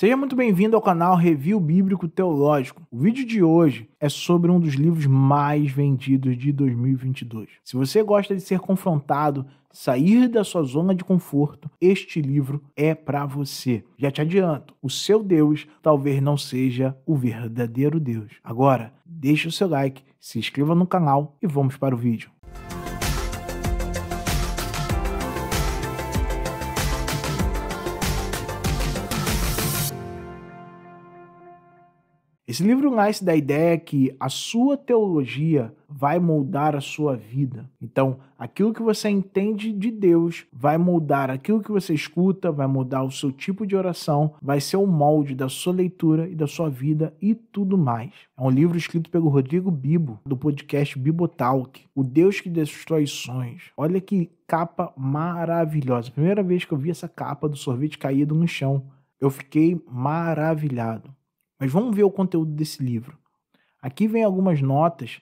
Seja muito bem-vindo ao canal Review Bíblico Teológico. O vídeo de hoje é sobre um dos livros mais vendidos de 2022. Se você gosta de ser confrontado, sair da sua zona de conforto, este livro é para você. Já te adianto, o seu Deus talvez não seja o verdadeiro Deus. Agora, deixe o seu like, se inscreva no canal e vamos para o vídeo. Esse livro nasce da ideia é que a sua teologia vai moldar a sua vida. Então, aquilo que você entende de Deus vai moldar aquilo que você escuta, vai mudar o seu tipo de oração, vai ser o molde da sua leitura e da sua vida e tudo mais. É um livro escrito pelo Rodrigo Bibo, do podcast Bibotalk, O Deus que Destrói Sonhos. Olha que capa maravilhosa. Primeira vez que eu vi essa capa do sorvete caído no chão, eu fiquei maravilhado. Mas vamos ver o conteúdo desse livro. Aqui vem algumas notas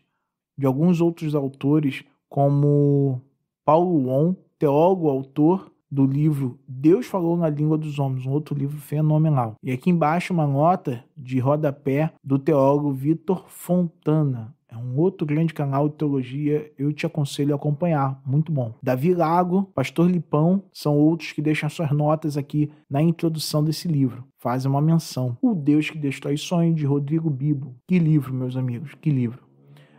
de alguns outros autores, como Paulo Won, teólogo, autor do livro Deus Falou na Língua dos Homens, um outro livro fenomenal. E aqui embaixo uma nota de rodapé do teólogo Vitor Fontana, um outro grande canal de teologia, eu te aconselho a acompanhar, muito bom. Davi Lago, Pastor Lipão, são outros que deixam suas notas aqui na introdução desse livro. Fazem uma menção. O Deus que Destrói Sonhos, de Rodrigo Bibo. Que livro, meus amigos, que livro.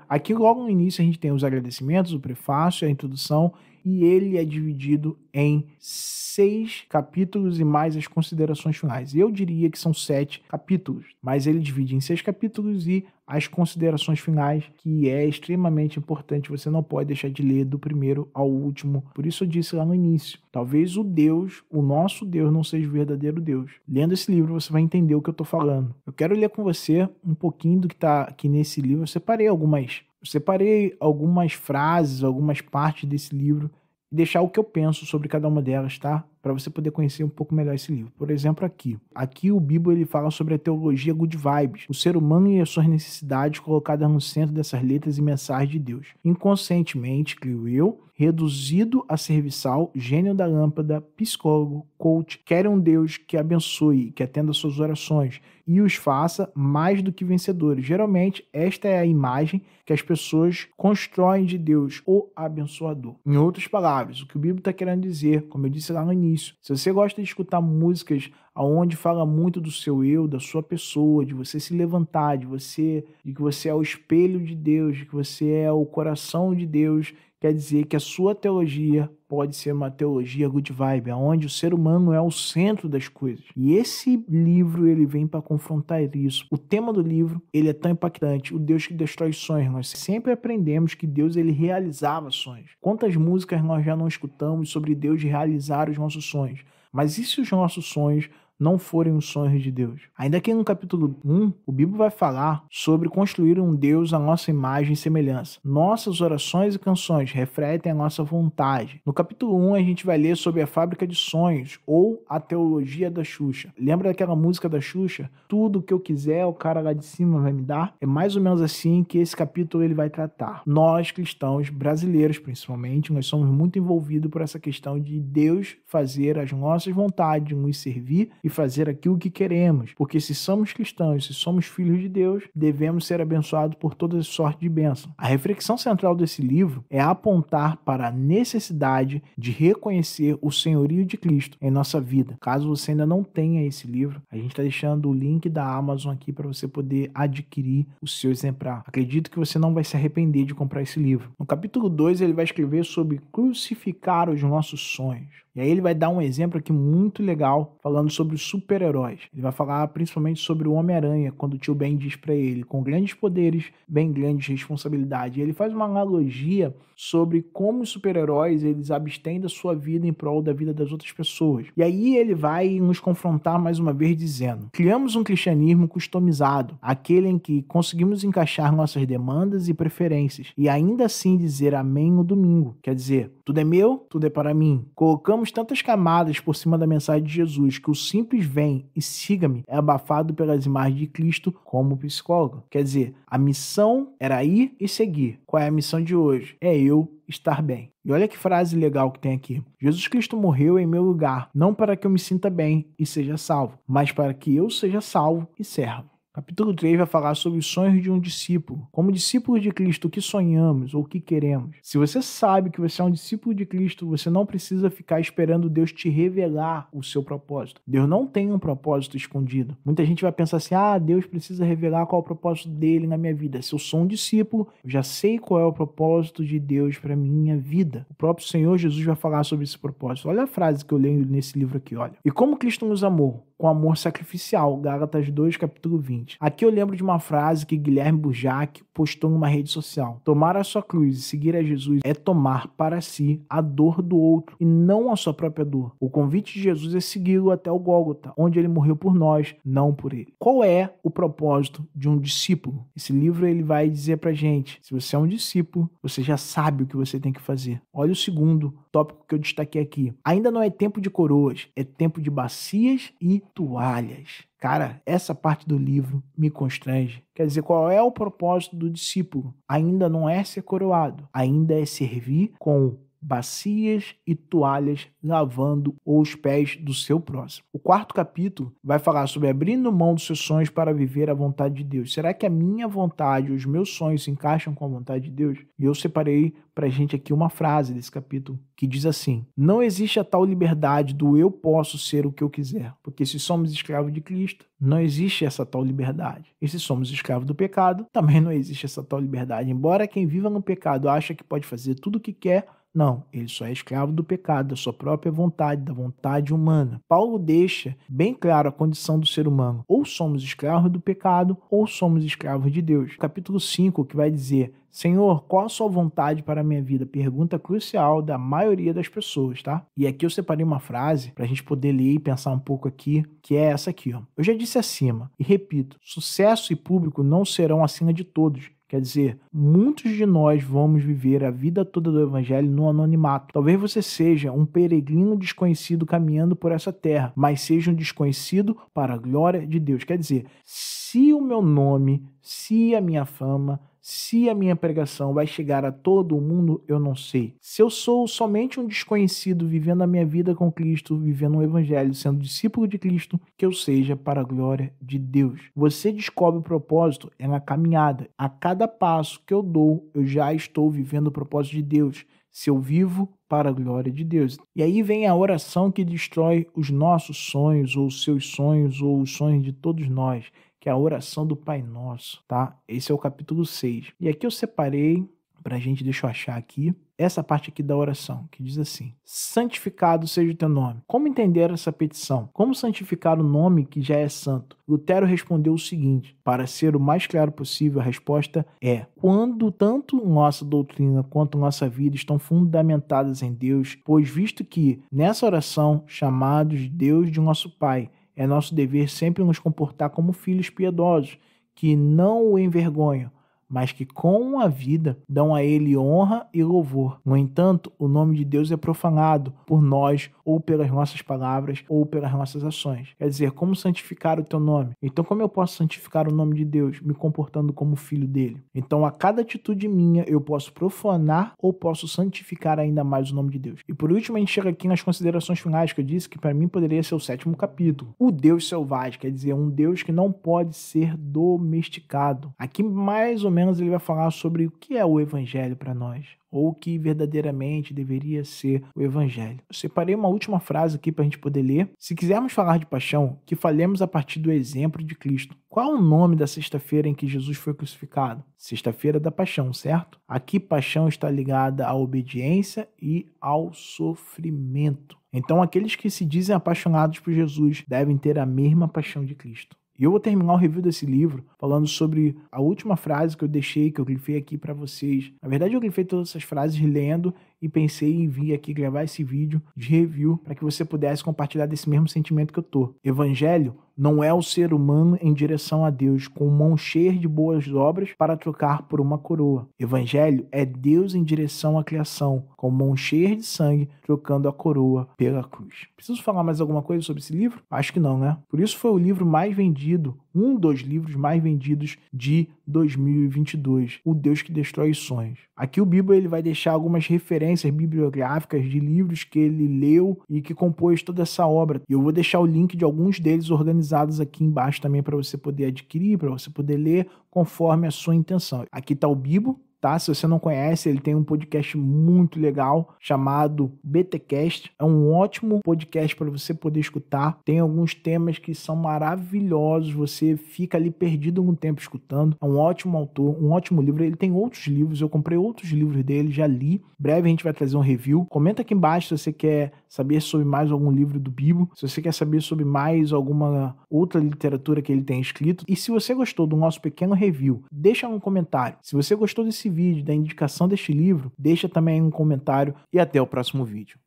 Aqui logo no início a gente tem os agradecimentos, o prefácio, a introdução e ele é dividido em seis capítulos e mais as considerações finais. Eu diria que são sete capítulos, mas ele divide em seis capítulos e as considerações finais, que é extremamente importante, você não pode deixar de ler do primeiro ao último. Por isso eu disse lá no início, talvez o Deus, o nosso Deus, não seja o verdadeiro Deus. Lendo esse livro, você vai entender o que eu estou falando. Eu quero ler com você um pouquinho do que está aqui nesse livro. Eu separei algumas eu separei algumas frases, algumas partes desse livro e deixar o que eu penso sobre cada uma delas, tá? Para você poder conhecer um pouco melhor esse livro. Por exemplo, aqui. Aqui o Bibo ele fala sobre a teologia good vibes, o ser humano e as suas necessidades colocadas no centro dessas letras e mensagens de Deus. Inconscientemente, creio eu, reduzido a serviçal, gênio da lâmpada, psicólogo, coach, quer um Deus que abençoe, que atenda suas orações e os faça mais do que vencedores. Geralmente, esta é a imagem que as pessoas constroem de Deus, o abençoador. Em outras palavras, o que o Bíblia está querendo dizer, como eu disse lá no início, se você gosta de escutar músicas aonde fala muito do seu eu, da sua pessoa, de você se levantar, de você, de que você é o espelho de Deus, de que você é o coração de Deus, quer dizer que a sua teologia pode ser uma teologia good vibe, onde o ser humano é o centro das coisas. E esse livro ele vem para confrontar isso. O tema do livro ele é tão impactante, o Deus que destrói sonhos. Nós sempre aprendemos que Deus ele realizava sonhos. Quantas músicas nós já não escutamos sobre Deus realizar os nossos sonhos? Mas e se os nossos sonhos não forem os sonhos de Deus. Ainda que no capítulo 1, o Bíblia vai falar sobre construir um Deus à nossa imagem e semelhança. Nossas orações e canções refletem a nossa vontade. No capítulo 1, a gente vai ler sobre a fábrica de sonhos ou a teologia da Xuxa. Lembra daquela música da Xuxa? Tudo que eu quiser, o cara lá de cima vai me dar? É mais ou menos assim que esse capítulo ele vai tratar. Nós cristãos brasileiros, principalmente, nós somos muito envolvidos por essa questão de Deus fazer as nossas vontades, nos servir e e fazer aquilo que queremos, porque se somos cristãos, se somos filhos de Deus, devemos ser abençoados por toda sorte de bênção. A reflexão central desse livro é apontar para a necessidade de reconhecer o senhorio de Cristo em nossa vida. Caso você ainda não tenha esse livro, a gente está deixando o link da Amazon aqui para você poder adquirir o seu exemplar. Acredito que você não vai se arrepender de comprar esse livro. No capítulo 2, ele vai escrever sobre crucificar os nossos sonhos. E aí ele vai dar um exemplo aqui muito legal falando sobre os super-heróis. Ele vai falar principalmente sobre o Homem-Aranha, quando o tio Ben diz para ele: com grandes poderes, bem grandes responsabilidades. E ele faz uma analogia sobre como os super-heróis eles abstêm da sua vida em prol da vida das outras pessoas. E aí ele vai nos confrontar mais uma vez dizendo: criamos um cristianismo customizado, aquele em que conseguimos encaixar nossas demandas e preferências e ainda assim dizer amém no domingo. Quer dizer, tudo é meu, tudo é para mim. Colocamos temos tantas camadas por cima da mensagem de Jesus que o simples vem e siga-me é abafado pelas imagens de Cristo como psicólogo. Quer dizer, a missão era ir e seguir. Qual é a missão de hoje? É eu estar bem. E olha que frase legal que tem aqui. Jesus Cristo morreu em meu lugar, não para que eu me sinta bem e seja salvo, mas para que eu seja salvo e servo. Capítulo 3 vai falar sobre os sonhos de um discípulo. Como discípulos de Cristo, o que sonhamos ou o que queremos? Se você sabe que você é um discípulo de Cristo, você não precisa ficar esperando Deus te revelar o seu propósito. Deus não tem um propósito escondido. Muita gente vai pensar assim: ah, Deus precisa revelar qual é o propósito dele na minha vida. Se eu sou um discípulo, eu já sei qual é o propósito de Deus para minha vida. O próprio Senhor Jesus vai falar sobre esse propósito. Olha a frase que eu leio nesse livro aqui, olha. E como Cristo nos amou, com amor sacrificial, Gálatas 2, capítulo 20. Aqui eu lembro de uma frase que Guilherme Bujac postou numa rede social. Tomar a sua cruz e seguir a Jesus é tomar para si a dor do outro e não a sua própria dor. O convite de Jesus é segui-lo até o Gólgota, onde ele morreu por nós, não por ele. Qual é o propósito de um discípulo? Esse livro ele vai dizer pra gente, se você é um discípulo, você já sabe o que você tem que fazer. Olha o segundo, tópico que eu destaquei aqui. Ainda não é tempo de coroas, é tempo de bacias e toalhas. Cara, essa parte do livro me constrange. Quer dizer, qual é o propósito do discípulo? Ainda não é ser coroado, ainda é servir com bacias e toalhas lavando os pés do seu próximo. O quarto capítulo vai falar sobre abrindo mão dos seus sonhos para viver a vontade de Deus. Será que a minha vontade, os meus sonhos se encaixam com a vontade de Deus? E eu separei para gente aqui uma frase desse capítulo que diz assim: Não existe a tal liberdade do eu posso ser o que eu quiser, porque se somos escravos de Cristo, não existe essa tal liberdade. E se somos escravos do pecado, também não existe essa tal liberdade. Embora quem viva no pecado acha que pode fazer tudo o que quer, não, ele só é escravo do pecado, da sua própria vontade, da vontade humana. Paulo deixa bem claro a condição do ser humano. Ou somos escravos do pecado, ou somos escravos de Deus. Capítulo 5, que vai dizer: Senhor, qual a sua vontade para a minha vida? Pergunta crucial da maioria das pessoas, tá? E aqui eu separei uma frase para a gente poder ler e pensar um pouco aqui, que é essa aqui, ó. Eu já disse acima, e repito: sucesso e público não serão acima de todos Quer dizer, muitos de nós vamos viver a vida toda do Evangelho no anonimato. Talvez você seja um peregrino desconhecido caminhando por essa terra, mas seja um desconhecido para a glória de Deus. Quer dizer, se o meu nome, se a minha fama, se a minha pregação vai chegar a todo mundo, eu não sei. Se eu sou somente um desconhecido vivendo a minha vida com Cristo, vivendo o um evangelho, sendo discípulo de Cristo, que eu seja para a glória de Deus. Você descobre o propósito é na caminhada. A cada passo que eu dou, eu já estou vivendo o propósito de Deus. Se eu vivo, para a glória de Deus. E aí vem a oração que destrói os nossos sonhos, ou os seus sonhos, ou os sonhos de todos nós que é a oração do Pai Nosso, tá? Esse é o capítulo 6. E aqui eu separei para a gente, deixa eu achar aqui, essa parte aqui da oração, que diz assim: Santificado seja o teu nome. Como entender essa petição? Como santificar o nome que já é santo? Lutero respondeu o seguinte: Para ser o mais claro possível, a resposta é: Quando tanto nossa doutrina quanto nossa vida estão fundamentadas em Deus, pois visto que nessa oração chamados Deus de nosso Pai, é nosso dever sempre nos comportar como filhos piedosos, que não o envergonham, mas que com a vida dão a ele honra e louvor. No entanto, o nome de Deus é profanado por nós, ou pelas nossas palavras, ou pelas nossas ações. Quer dizer, como santificar o teu nome? Então, como eu posso santificar o nome de Deus? Me comportando como filho dele. Então, a cada atitude minha, eu posso profanar ou posso santificar ainda mais o nome de Deus. E por último, a gente chega aqui nas considerações finais que eu disse, que para mim poderia ser o sétimo capítulo. O Deus selvagem, quer dizer, um Deus que não pode ser domesticado. Aqui, mais ou menos, menos ele vai falar sobre o que é o evangelho para nós, ou o que verdadeiramente deveria ser o evangelho. Eu separei uma última frase aqui para a gente poder ler. Se quisermos falar de paixão, que falemos a partir do exemplo de Cristo. Qual o nome da sexta-feira em que Jesus foi crucificado? Sexta-feira da paixão, certo? Aqui paixão está ligada à obediência e ao sofrimento. Então, aqueles que se dizem apaixonados por Jesus devem ter a mesma paixão de Cristo. E eu vou terminar o review desse livro falando sobre a última frase que eu deixei, que eu grifei aqui para vocês. Na verdade, eu grifei todas essas frases lendo e pensei em vir aqui gravar esse vídeo de review para que você pudesse compartilhar desse mesmo sentimento que eu tô. Evangelho não é o ser humano em direção a Deus com mão cheia de boas obras para trocar por uma coroa. Evangelho é Deus em direção à criação, com mão cheia de sangue, trocando a coroa pela cruz. Preciso falar mais alguma coisa sobre esse livro? Acho que não, né? Por isso foi o livro mais vendido um dos livros mais vendidos de 2022, O Deus que Destrói Sonhos. Aqui o Bibo ele vai deixar algumas referências bibliográficas de livros que ele leu e que compôs toda essa obra. Eu vou deixar o link de alguns deles organizados aqui embaixo também para você poder adquirir, para você poder ler conforme a sua intenção. Aqui está o Bibo, tá? Se você não conhece, ele tem um podcast muito legal chamado BTcast. É um ótimo podcast para você poder escutar. Tem alguns temas que são maravilhosos, você fica ali perdido um tempo escutando. É um ótimo autor, um ótimo livro. Ele tem outros livros, eu comprei outros livros dele, já li. breve a gente vai trazer um review. Comenta aqui embaixo se você quer saber sobre mais algum livro do Bibo, se você quer saber sobre mais alguma outra literatura que ele tem escrito. E se você gostou do nosso pequeno review, deixa um comentário. Se você gostou desse vídeo, da indicação deste livro, deixa também um comentário e até o próximo vídeo.